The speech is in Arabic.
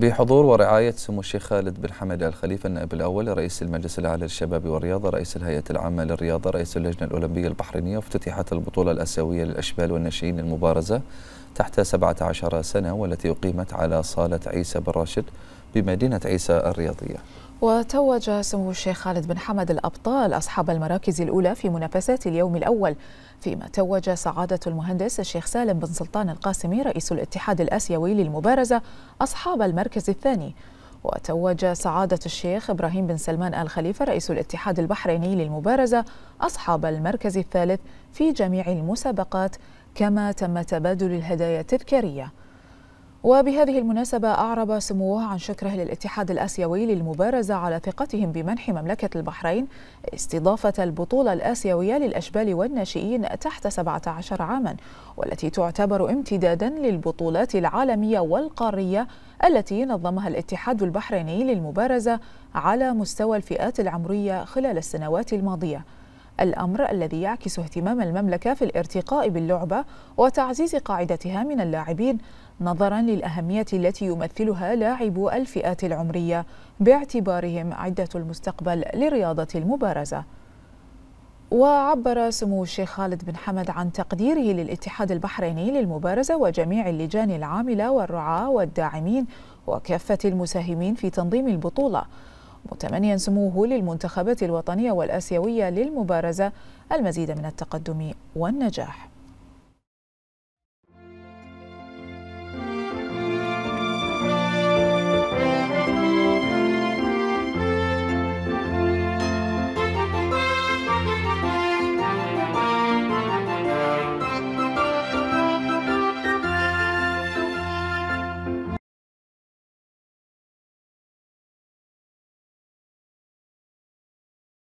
بحضور ورعاية سمو الشيخ خالد بن حمد آل خليفة النائب الأول رئيس المجلس الأعلى للشباب والرياضة رئيس الهيئة العامة للرياضة رئيس اللجنة الأولمبية البحرينية افتتحت البطولة الآسيوية للأشبال والناشئين المبارزة تحت 17 سنة والتي أقيمت على صالة عيسى بن راشد بمدينة عيسى الرياضية وتوج سمو الشيخ خالد بن حمد الأبطال أصحاب المراكز الأولى في منافسات اليوم الأول فيما توج سعادة المهندس الشيخ سالم بن سلطان القاسمي رئيس الاتحاد الآسيوي للمبارزة أصحاب المركز الثاني وتوج سعادة الشيخ إبراهيم بن سلمان آل خليفة رئيس الاتحاد البحريني للمبارزة أصحاب المركز الثالث في جميع المسابقات كما تم تبادل الهدايا التذكاريه وبهذه المناسبة أعرب سموه عن شكره للاتحاد الآسيوي للمبارزة على ثقتهم بمنح مملكة البحرين استضافة البطولة الآسيوية للأشبال والناشئين تحت 17 عاما والتي تعتبر امتدادا للبطولات العالمية والقارية التي نظمها الاتحاد البحريني للمبارزة على مستوى الفئات العمرية خلال السنوات الماضية الأمر الذي يعكس اهتمام المملكة في الارتقاء باللعبة وتعزيز قاعدتها من اللاعبين نظرا للأهمية التي يمثلها لاعبو الفئات العمرية باعتبارهم عدة المستقبل لرياضة المبارزة وعبر سمو الشيخ خالد بن حمد عن تقديره للاتحاد البحريني للمبارزة وجميع اللجان العاملة والرعاة والداعمين وكافة المساهمين في تنظيم البطولة متمنيا سموه للمنتخبات الوطنية والآسيوية للمبارزة المزيد من التقدم والنجاح